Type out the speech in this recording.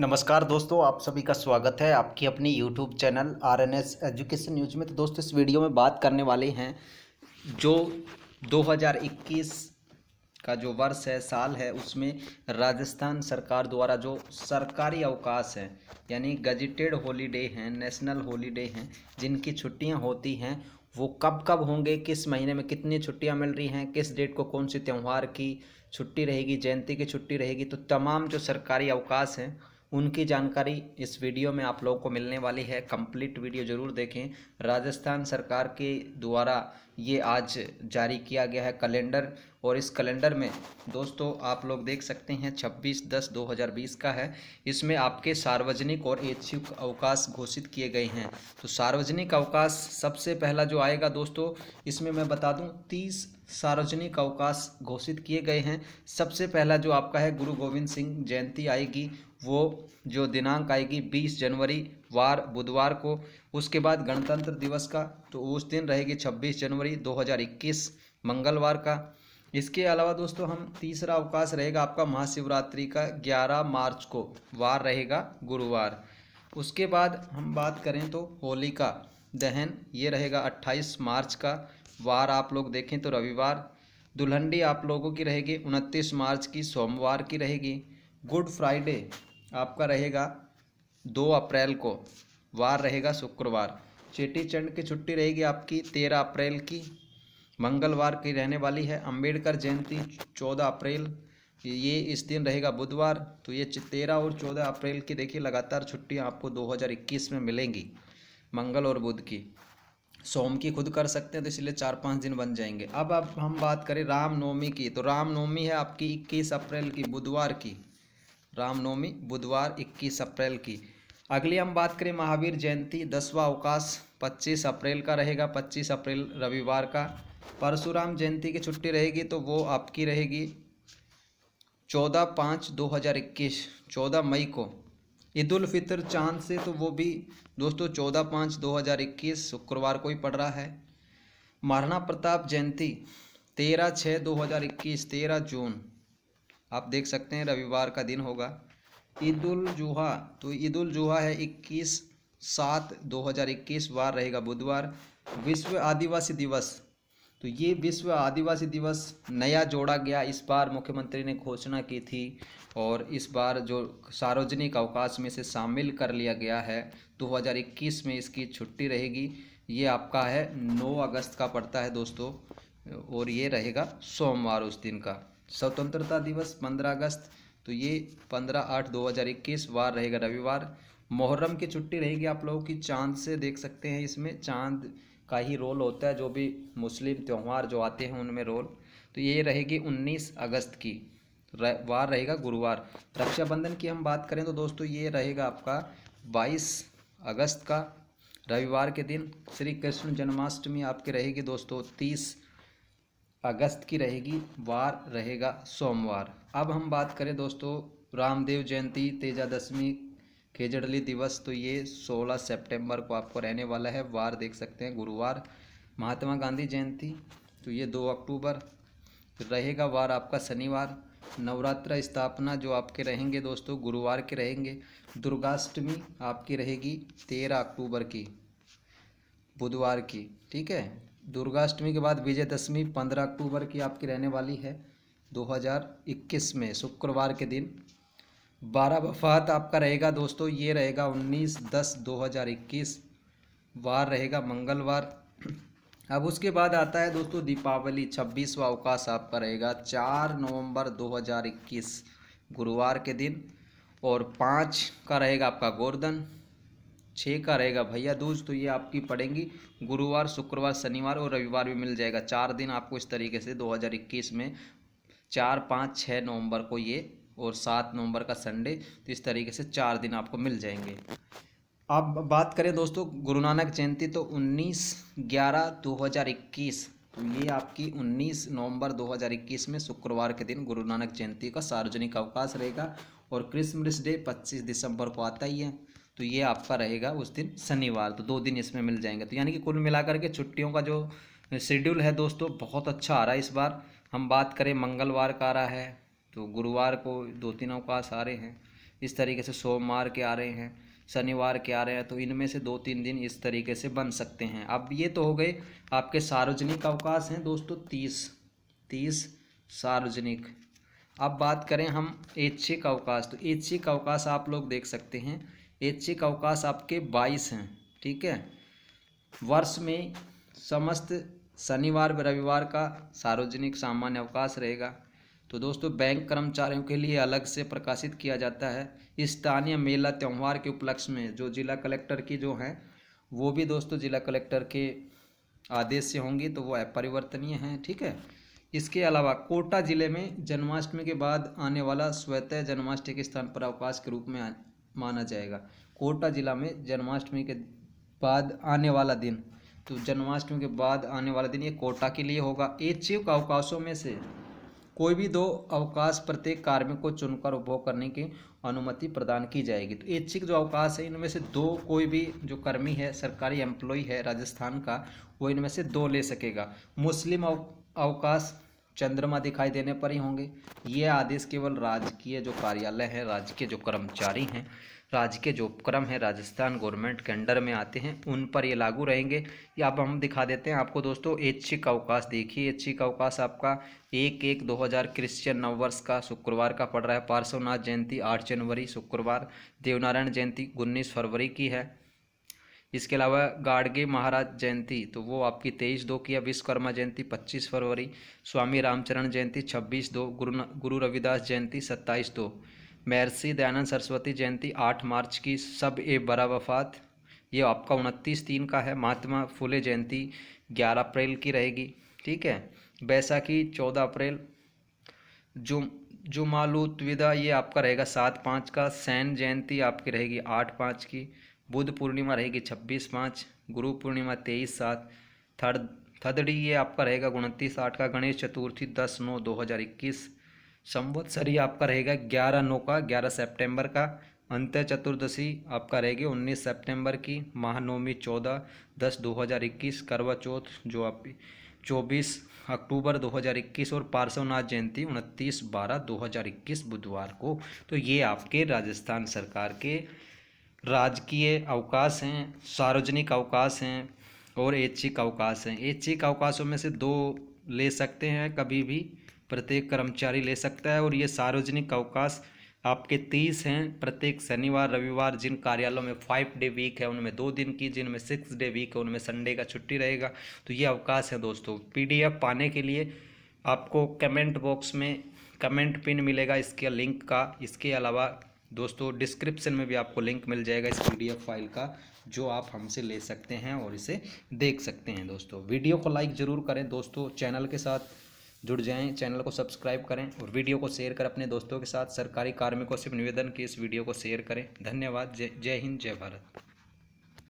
नमस्कार दोस्तों आप सभी का स्वागत है आपकी अपनी YouTube channel R N S education news में तो दोस्तों इस वीडियो में बात करने वाले हैं जो 2021 का जो वर्ष है साल है उसमें राजस्थान सरकार द्वारा जो सरकारी अवकाश है यानी गजटेड हॉलीडे हैं नेशनल हॉलीडे हैं जिनकी छुट्टियां होती हैं वो कब कब होंगे किस महीने में कितनी छुट्टियाँ मिल रही हैं किस डेट को कौन से त्यौहार की छुट्टी रहेगी जयंती की छुट्टी रहेगी तो तमाम जो सरकारी अवकाश हैं उनकी जानकारी इस वीडियो में आप लोगों को मिलने वाली है कंप्लीट वीडियो ज़रूर देखें राजस्थान सरकार के द्वारा ये आज जारी किया गया है कैलेंडर और इस कैलेंडर में दोस्तों आप लोग देख सकते हैं 26 दस 2020 का है इसमें आपके सार्वजनिक और ऐच्छिक अवकाश घोषित किए गए हैं तो सार्वजनिक अवकाश सबसे पहला जो आएगा दोस्तों इसमें मैं बता दूँ तीस सार्वजनिक अवकाश घोषित किए गए हैं सबसे पहला जो आपका है गुरु गोविंद सिंह जयंती आएगी वो जो दिनांक आएगी 20 जनवरी वार बुधवार को उसके बाद गणतंत्र दिवस का तो उस दिन रहेगी 26 जनवरी 2021 मंगलवार का इसके अलावा दोस्तों हम तीसरा अवकाश रहेगा आपका महाशिवरात्रि का 11 मार्च को वार रहेगा गुरुवार उसके बाद हम बात करें तो होली का दहन ये रहेगा 28 मार्च का वार आप लोग देखें तो रविवार दुल्हंडी आप लोगों की रहेगी 29 मार्च की सोमवार की रहेगी गुड फ्राइडे आपका रहेगा दो अप्रैल को वार रहेगा शुक्रवार चेटी चंड की छुट्टी रहेगी आपकी तेरह अप्रैल की मंगलवार की रहने वाली है अंबेडकर जयंती चौदह अप्रैल ये इस दिन रहेगा बुधवार तो ये तेरह और चौदह अप्रैल की देखिए लगातार छुट्टियां आपको 2021 में मिलेंगी मंगल और बुध की सोम की खुद कर सकते हैं तो इसलिए चार पाँच दिन बन जाएंगे अब अब हम बात करें रामनवमी की तो रामनवमी है आपकी इक्कीस अप्रैल की बुधवार की रामनवमी बुधवार 21 अप्रैल की अगली हम बात करें महावीर जयंती दसवा अवकाश 25 अप्रैल का रहेगा 25 अप्रैल रविवार का परशुराम जयंती की छुट्टी रहेगी तो वो आपकी रहेगी चौदह पाँच दो हज़ार इक्कीस चौदह मई को ईद उल फितर चांद से तो वो भी दोस्तों चौदह पाँच दो हज़ार इक्कीस शुक्रवार को ही पड़ रहा है महाराणा प्रताप जयंती तेरह छः दो हज़ार इक्कीस तेरह जून आप देख सकते हैं रविवार का दिन होगा ईद उल जुहा तो ईद उल जुहा है 21 सात 2021 वार रहेगा बुधवार विश्व आदिवासी दिवस तो ये विश्व आदिवासी दिवस नया जोड़ा गया इस बार मुख्यमंत्री ने घोषणा की थी और इस बार जो सार्वजनिक अवकाश में से शामिल कर लिया गया है 2021 में इसकी छुट्टी रहेगी ये आपका है 9 अगस्त का पड़ता है दोस्तों और ये रहेगा सोमवार उस दिन का स्वतंत्रता दिवस 15 अगस्त तो ये 15 आठ 2021 वार रहेगा रविवार मुहर्रम की छुट्टी रहेगी आप लोगों की चांद से देख सकते हैं इसमें चांद का ही रोल होता है जो भी मुस्लिम त्यौहार जो आते हैं उनमें रोल तो ये रहेगी 19 अगस्त की वार रहेगा गुरुवार रक्षाबंधन की हम बात करें तो दोस्तों ये रहेगा आपका बाईस अगस्त का रविवार के दिन श्री कृष्ण जन्माष्टमी आपकी रहेगी दोस्तों तीस अगस्त की रहेगी वार रहेगा सोमवार अब हम बात करें दोस्तों रामदेव जयंती तेजा दसवीं खेजड़ली दिवस तो ये 16 सितंबर को आपको रहने वाला है वार देख सकते हैं गुरुवार महात्मा गांधी जयंती तो ये 2 अक्टूबर रहेगा वार आपका शनिवार नवरात्र स्थापना जो आपके रहेंगे दोस्तों गुरुवार के रहेंगे दुर्गाष्टमी आपकी रहेगी तेरह अक्टूबर की बुधवार की ठीक है दुर्गाष्टमी के बाद विजयदशमी पंद्रह अक्टूबर की आपकी रहने वाली है 2021 में शुक्रवार के दिन बारह वफात आपका रहेगा दोस्तों ये रहेगा 19 दस 2021 वार रहेगा मंगलवार अब उसके बाद आता है दोस्तों दीपावली छब्बीसवा अवकाश आपका रहेगा चार नवंबर 2021 गुरुवार के दिन और पाँच का रहेगा आपका गोर्धन छः का रहेगा भैया दूज तो ये आपकी पड़ेंगी गुरुवार शुक्रवार शनिवार और रविवार भी मिल जाएगा चार दिन आपको इस तरीके से 2021 में चार पाँच छः नवंबर को ये और सात नवंबर का संडे तो इस तरीके से चार दिन आपको मिल जाएंगे अब बात करें दोस्तों गुरु नानक जयंती तो उन्नीस ग्यारह 2021 तो ये आपकी उन्नीस नवंबर इक्कीस में शुक्रवार के दिन गुरु नानक जयंती का सार्वजनिक अवकाश रहेगा और क्रिसमस डे पच्चीस दिसंबर को आता ही है तो ये आपका रहेगा उस दिन शनिवार तो दो दिन इसमें मिल जाएंगे तो यानी कि कुल मिलाकर के छुट्टियों का जो शेड्यूल है दोस्तों बहुत अच्छा आ रहा है इस बार हम बात करें मंगलवार का आ रहा है तो गुरुवार को दो तीन अवकाश आ रहे हैं इस तरीके से सोमवार के आ रहे हैं शनिवार के आ रहे हैं तो इनमें से दो तीन दिन इस तरीके से बन सकते हैं अब ये तो हो गए आपके सार्वजनिक अवकाश हैं दोस्तों तीस तीस सार्वजनिक अब बात करें हम ऐच्छिक अवकाश तो ऐच्छिक अवकाश आप लोग देख सकते हैं ऐच्छिक अवकाश आपके बाईस हैं ठीक है वर्ष में समस्त शनिवार व रविवार का सार्वजनिक सामान्य अवकाश रहेगा तो दोस्तों बैंक कर्मचारियों के लिए अलग से प्रकाशित किया जाता है स्थानीय मेला त्यौहार के उपलक्ष्य में जो जिला कलेक्टर की जो हैं वो भी दोस्तों जिला कलेक्टर के आदेश से होंगी तो वो अपरिवर्तनीय हैं ठीक है इसके अलावा कोटा जिले में जन्माष्टमी के बाद आने वाला स्वतः जन्माष्टमी के स्थान पर अवकाश के रूप में माना जाएगा कोटा ज़िला में जन्माष्टमी के बाद आने वाला दिन तो जन्माष्टमी के बाद आने वाला दिन ये कोटा के लिए होगा ऐच्छिक अवकाशों में से कोई भी दो अवकाश प्रत्येक कार्मिक को चुनकर उपभोग करने की अनुमति प्रदान की जाएगी तो ऐच्छिक जो अवकाश है इनमें से दो कोई भी जो कर्मी है सरकारी एम्प्लॉय है राजस्थान का वो इनमें से दो ले सकेगा मुस्लिम अवकाश चंद्रमा दिखाई देने पर ही होंगे ये आदेश केवल राजकीय जो कार्यालय है राज्य के जो कर्मचारी हैं राज्य के जो उपक्रम है राजस्थान गवर्नमेंट के अंडर में आते हैं उन पर ये लागू रहेंगे या अब हम दिखा देते हैं आपको दोस्तों ऐच्छिक अवकाश देखिए ऐच्छिक अवकाश आपका एक एक दो हज़ार क्रिश्चियन नववर्ष का शुक्रवार का पड़ रहा है पार्श्वनाथ जयंती आठ जनवरी शुक्रवार देवनारायण जयंती उन्नीस फरवरी की है इसके अलावा गाड़गे महाराज जयंती तो वो आपकी तेईस दो की है विश्वकर्मा जयंती पच्चीस फरवरी स्वामी रामचरण जयंती छब्बीस दो गुरु गुरु रविदास जयंती सत्ताईस दो महर्षि दयानंद सरस्वती जयंती आठ मार्च की सब ए बरा वफात ये आपका उनतीस तीन का है महात्मा फुले जयंती ग्यारह अप्रैल की रहेगी ठीक है बैसाखी चौदह अप्रैल जुम जुमालुत्विदा ये आपका रहेगा सात पाँच का सैन जयंती आपकी रहेगी आठ पाँच की बुद्ध पूर्णिमा रहेगी छब्बीस पाँच गुरु पूर्णिमा तेईस सात थर्ड थदड़ी ये आपका रहेगा उनतीस आठ का गणेश चतुर्थी दस नौ दो हज़ार इक्कीस संवत्सरी आपका रहेगा ग्यारह नौ का ग्यारह सितंबर का अंत्य चतुर्दशी आपका रहेगी उन्नीस सितंबर की महानवमी चौदह दस दो हज़ार इक्कीस करवा चौथ जो आप चौबीस अक्टूबर 2021 और पार्श्वनाथ जयंती उनतीस बारह 2021 बुधवार को तो ये आपके राजस्थान सरकार के राजकीय अवकाश हैं सार्वजनिक अवकाश हैं और ऐच्छिक अवकाश हैं ऐच्छिक अवकाशों में से दो ले सकते हैं कभी भी प्रत्येक कर्मचारी ले सकता है और ये सार्वजनिक अवकाश आपके तीस हैं प्रत्येक शनिवार रविवार जिन कार्यालयों में फाइव डे वीक है उनमें दो दिन की जिनमें सिक्स डे वीक है उनमें संडे का छुट्टी रहेगा तो ये अवकाश है दोस्तों पीडीएफ पाने के लिए आपको कमेंट बॉक्स में कमेंट पिन मिलेगा इसके लिंक का इसके अलावा दोस्तों डिस्क्रिप्शन में भी आपको लिंक मिल जाएगा इस पीडीएफ फाइल का जो आप हमसे ले सकते हैं और इसे देख सकते हैं दोस्तों वीडियो को लाइक ज़रूर करें दोस्तों चैनल के साथ जुड़ जाएं चैनल को सब्सक्राइब करें और वीडियो को शेयर कर अपने दोस्तों के साथ सरकारी कार्मिकों से निवेदन की इस वीडियो को शेयर करें धन्यवाद जय जय हिंद जय भारत